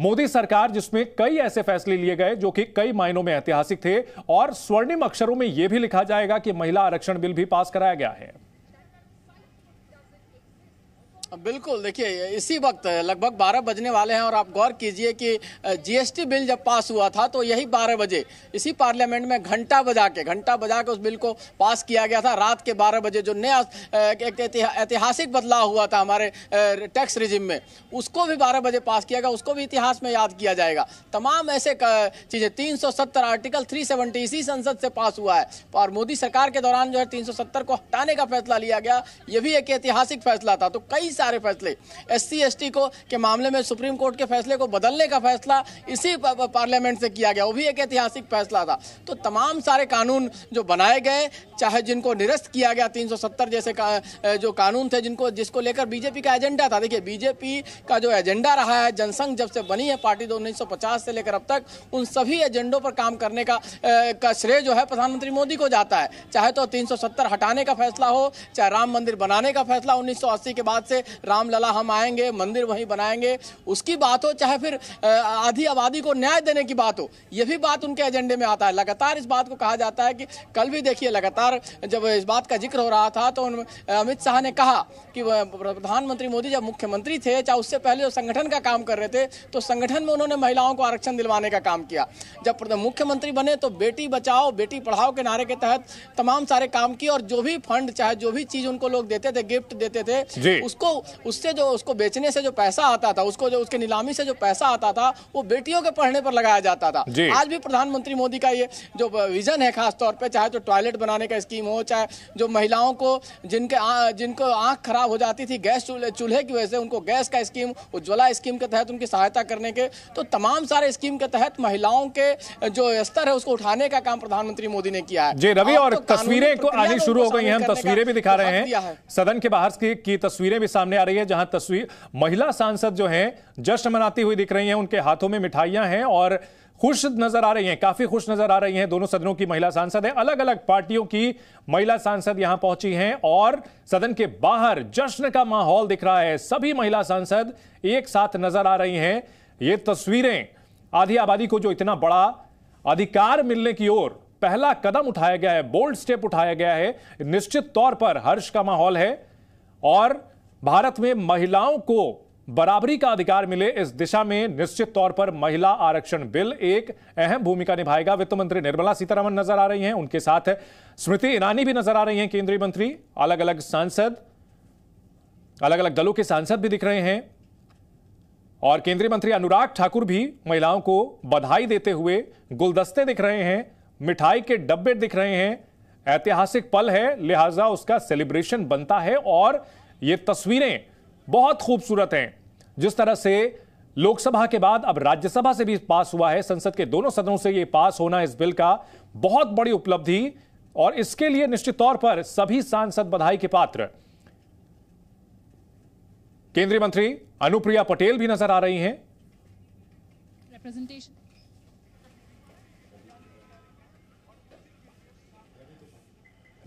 मोदी सरकार जिसमें कई ऐसे फैसले लिए गए जो कि कई मायनों में ऐतिहासिक थे और स्वर्णिम अक्षरों में यह भी लिखा जाएगा कि महिला आरक्षण बिल भी पास कराया गया है बिल्कुल देखिए इसी वक्त लगभग 12 बजने वाले हैं और आप गौर कीजिए कि जीएसटी बिल जब पास हुआ था तो यही 12 बजे इसी पार्लियामेंट में घंटा बजा के घंटा बजा के उस बिल को पास किया गया था रात के 12 बजे जो नया एक ऐतिहासिक बदलाव हुआ था हमारे टैक्स रिजिम में उसको भी बारह बजे पास किया गया उसको भी इतिहास में याद किया जाएगा तमाम ऐसे चीज़ें तीन आर्टिकल थ्री इसी संसद से पास हुआ है और मोदी सरकार के दौरान जो है तीन को हटाने का फैसला लिया गया ये भी एक ऐतिहासिक फैसला था तो कई सारे फैसले एस सी को के मामले में सुप्रीम कोर्ट के फैसले को बदलने का फैसला इसी पार्लियामेंट से किया गया वो भी एक ऐतिहासिक फैसला था तो तमाम सारे कानून जो बनाए गए चाहे जिनको निरस्त किया गया 370 जैसे का, जो कानून थे जिनको जिसको लेकर बीजेपी का एजेंडा था देखिए बीजेपी का जो एजेंडा रहा है जनसंघ जब से बनी है पार्टी दो उन्नीस से लेकर अब तक उन सभी एजेंडों पर काम करने का, का श्रेय जो है प्रधानमंत्री मोदी को जाता है चाहे तो 370 हटाने का फैसला हो चाहे राम मंदिर बनाने का फैसला 1980 के बाद से रामलला हम आएंगे मंदिर वहीं बनाएंगे उसकी बात हो चाहे फिर आधी आबादी को न्याय देने की बात हो यह भी बात उनके एजेंडे में आता है लगातार इस बात को कहा जाता है कि कल भी देखिए लगातार जब इस बात का जिक्र हो रहा था तो अमित शाह ने कहा कि प्रधानमंत्री मोदी जब मुख्यमंत्री थे चाहे उससे पहले जो संगठन का काम कर रहे थे तो संगठन में उन्होंने महिलाओं को आरक्षण दिलवाने का काम किया जब मुख्यमंत्री बने तो बेटी बचाओ बेटी पढ़ाओ के नारे के तहत तमाम सारे काम किए और जो भी फंड चाहे जो भी चीज उनको लोग देते थे गिफ्ट देते थे उसको उससे जो उसको बेचने से जो पैसा आता था उसको जो उसके नीलामी से जो पैसा आता था वो बेटियों के पढ़ने पर लगाया जाता था आज भी प्रधानमंत्री मोदी का ये जो विजन है खास तौर पे चाहे तो टॉयलेट बनाने का स्कीम हो चाहे जो महिलाओं को जिनके आ, जिनको आँख खराब हो जाती थी गैस चूल्हे चूल्हे की वजह से उनको गैस का स्कीम उज्ज्वला स्कीम के तहत उनकी सहायता करने के तो तमाम सारे स्कीम के तहत महिलाओं के जो स्तर है उसको उठाने का काम प्रधानमंत्री मोदी ने किया है जी रवि और तो तस्वीरें आनी शुरू हो गई हैं हम तस्वीरें भी दिखा रहे हैं सदन के बाहर की तस्वीरें भी सामने सामने आ रही है जहां तस्वीर महिला सांसद जो हैं जश्न मनाती हुई दिख रही हैं उनके हाथों में मिठाइयां हैं और खुश नजर आ रही हैं काफी खुश नजर आ रही हैं दोनों सदनों की महिला सांसद हैं अलग अलग पार्टियों की महिला सांसद यहां पहुंची हैं और सदन के बाहर जश्न का माहौल दिख रहा है सभी महिला सांसद एक साथ नजर आ रही हैं ये तस्वीरें आधी आबादी को जो इतना बड़ा अधिकार मिलने की ओर पहला कदम उठाया गया है बोल्ड स्टेप उठाया गया है निश्चित तौर पर हर्ष का माहौल है और भारत में महिलाओं को बराबरी का अधिकार मिले इस दिशा में निश्चित तौर पर महिला आरक्षण बिल एक अहम भूमिका निभाएगा वित्त मंत्री निर्मला सीतारमन नजर आ रही हैं उनके साथ स्मृति ईरानी भी नजर आ रही हैं केंद्रीय मंत्री अलग अलग सांसद अलग अलग दलों के सांसद भी दिख रहे हैं और केंद्रीय मंत्री अनुराग ठाकुर भी महिलाओं को बधाई देते हुए गुलदस्ते दिख रहे हैं मिठाई के डब्बे दिख रहे हैं ऐतिहासिक पल है लिहाजा उसका सेलिब्रेशन बनता है और ये तस्वीरें बहुत खूबसूरत हैं जिस तरह से लोकसभा के बाद अब राज्यसभा से भी पास हुआ है संसद के दोनों सदनों से ये पास होना इस बिल का बहुत बड़ी उपलब्धि और इसके लिए निश्चित तौर पर सभी सांसद बधाई के पात्र केंद्रीय मंत्री अनुप्रिया पटेल भी नजर आ रही हैं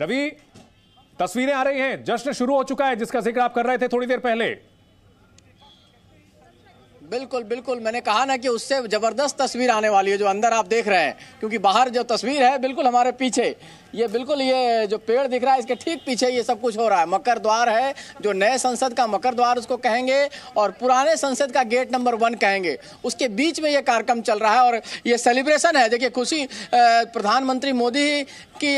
रवि तस्वीरें आ रही हैं जश्न शुरू हो चुका है जिसका जिक्र आप कर रहे थे थोड़ी देर पहले बिल्कुल बिल्कुल मैंने कहा ना कि उससे जबरदस्त तस्वीर आने वाली है जो अंदर आप देख रहे हैं क्योंकि बाहर जो तस्वीर है बिल्कुल हमारे पीछे ये बिल्कुल ये जो पेड़ दिख रहा है इसके ठीक पीछे ये सब कुछ हो रहा है मकर द्वार है जो नए संसद का मकर द्वार उसको कहेंगे और पुराने संसद का गेट नंबर वन कहेंगे उसके बीच में ये कार्यक्रम चल रहा है और ये सेलिब्रेशन है देखिए खुशी प्रधानमंत्री मोदी की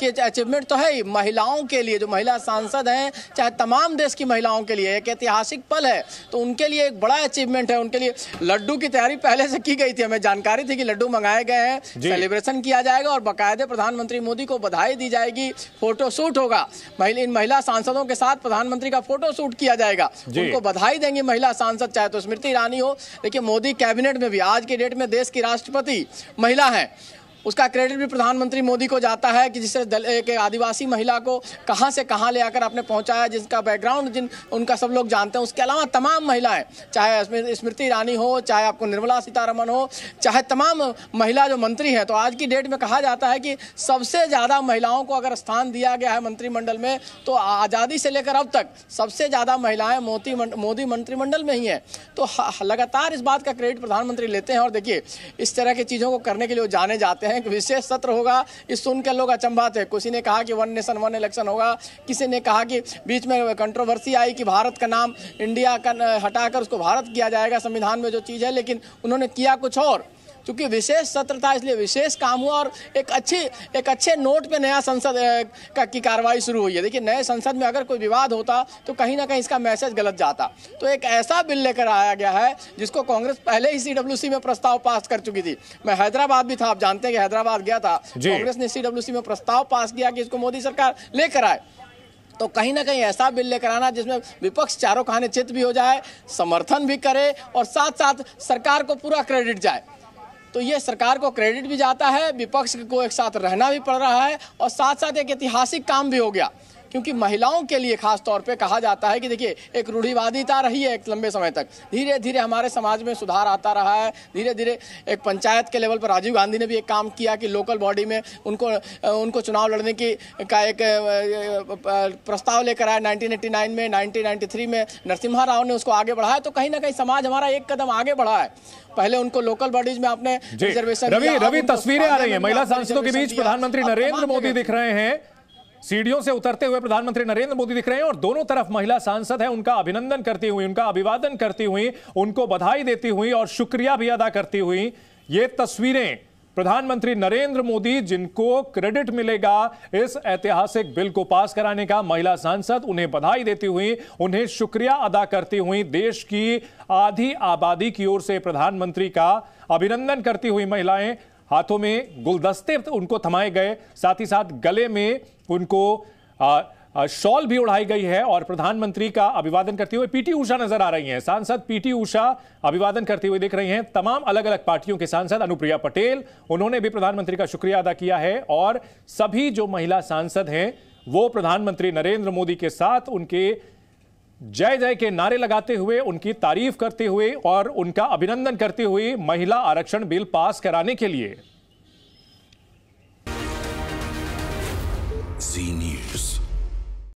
की अचीवमेंट तो है ही महिलाओं के लिए जो महिला सांसद हैं चाहे तमाम देश की महिलाओं के लिए एक ऐतिहासिक पल है तो उनके लिए एक बड़ा अचीवमेंट है उनके लिए लड्डू की तैयारी पहले से की गई थी हमें जानकारी थी कि लड्डू मंगाए गए हैं सेलिब्रेशन किया जाएगा और बाकायदे प्रधानमंत्री मोदी को को बधाई दी जाएगी फोटो शूट होगा इन महिला सांसदों के साथ प्रधानमंत्री का फोटो शूट किया जाएगा उनको बधाई देंगे महिला सांसद चाहे तो स्मृति ईरानी हो लेकिन मोदी कैबिनेट में भी आज के डेट में देश की राष्ट्रपति महिला है उसका क्रेडिट भी प्रधानमंत्री मोदी को जाता है कि जिससे एक आदिवासी महिला को कहाँ से कहाँ ले आकर आपने पहुँचाया जिसका बैकग्राउंड जिन उनका सब लोग जानते हैं उसके अलावा तमाम महिलाएं चाहे स्मृति ईरानी हो चाहे आपको निर्मला सीतारमन हो चाहे तमाम महिला जो मंत्री हैं तो आज की डेट में कहा जाता है कि सबसे ज़्यादा महिलाओं को अगर स्थान दिया गया है मंत्रिमंडल में तो आज़ादी से लेकर अब तक सबसे ज़्यादा महिलाएँ मोती मोदी मंत्रिमंडल में ही हैं तो लगातार इस बात का क्रेडिट प्रधानमंत्री लेते हैं और देखिए इस तरह की चीज़ों को करने के लिए वो जाने जाते हैं एक विशेष सत्र होगा इस सुनकर लोग अचंभा थे किसी ने कहा कि वन नेशन वन इलेक्शन होगा किसी ने कहा कि बीच में कंट्रोवर्सी आई कि भारत का नाम इंडिया का हटाकर उसको भारत किया जाएगा संविधान में जो चीज़ है लेकिन उन्होंने किया कुछ और क्योंकि विशेष सत्र था इसलिए विशेष काम हुआ और एक अच्छी एक अच्छे नोट पे नया संसद का की कार्रवाई शुरू हुई है देखिए नए संसद में अगर कोई विवाद होता तो कहीं ना कहीं इसका मैसेज गलत जाता तो एक ऐसा बिल लेकर आया गया है जिसको कांग्रेस पहले ही सी में प्रस्ताव पास कर चुकी थी मैं हैदराबाद भी था आप जानते हैं कि हैदराबाद गया था कांग्रेस ने सी में प्रस्ताव पास किया कि इसको मोदी सरकार लेकर आए तो कहीं ना कहीं ऐसा बिल लेकर आना जिसमें विपक्ष चारों खाने चित भी हो जाए समर्थन भी करे और साथ साथ सरकार को पूरा क्रेडिट जाए तो ये सरकार को क्रेडिट भी जाता है विपक्ष को एक साथ रहना भी पड़ रहा है और साथ साथ एक ऐतिहासिक काम भी हो गया क्योंकि महिलाओं के लिए खास तौर पे कहा जाता है कि देखिए एक रूढ़िवादिता रही है एक लंबे समय तक धीरे धीरे हमारे समाज में सुधार आता रहा है धीरे धीरे एक पंचायत के लेवल पर राजीव गांधी ने भी एक काम किया कि लोकल बॉडी में उनको उनको चुनाव लड़ने की का एक प्रस्ताव लेकर आया नाइनटीन में नाइनटीन में नरसिम्हा राव ने उसको आगे बढ़ाया तो कहीं ना कहीं समाज हमारा एक कदम आगे बढ़ा है पहले उनको लोकल बॉडीज में आपने रिजर्वेशन रवि रवि तस्वीरें आ रही हैं महिला सांसदों के बीच प्रधानमंत्री नरेंद्र मोदी दिख रहे हैं सीढ़ियों से उतरते हुए प्रधानमंत्री नरेंद्र मोदी दिख रहे हैं और दोनों तरफ महिला सांसद है उनका अभिनंदन करती हुई उनका अभिवादन करती हुई उनको बधाई देती हुई और शुक्रिया भी अदा करती हुई ये तस्वीरें प्रधानमंत्री नरेंद्र मोदी जिनको क्रेडिट मिलेगा इस ऐतिहासिक बिल को पास कराने का महिला सांसद उन्हें बधाई देती हुई उन्हें शुक्रिया अदा करती हुई देश की आधी आबादी की ओर से प्रधानमंत्री का अभिनंदन करती हुई महिलाएं हाथों में गुलदस्ते उनको थमाए गए साथ ही साथ गले में उनको शॉल भी उड़ाई गई है और प्रधानमंत्री का अभिवादन करते हुए पीटी ऊषा नजर आ रही हैं सांसद पीटी ऊषा अभिवादन करते हुए देख रही हैं तमाम अलग अलग पार्टियों के सांसद अनुप्रिया पटेल उन्होंने भी प्रधानमंत्री का शुक्रिया अदा किया है और सभी जो महिला सांसद हैं वो प्रधानमंत्री नरेंद्र मोदी के साथ उनके जय जय के नारे लगाते हुए उनकी तारीफ करते हुए और उनका अभिनंदन करते हुए महिला आरक्षण बिल पास कराने के लिए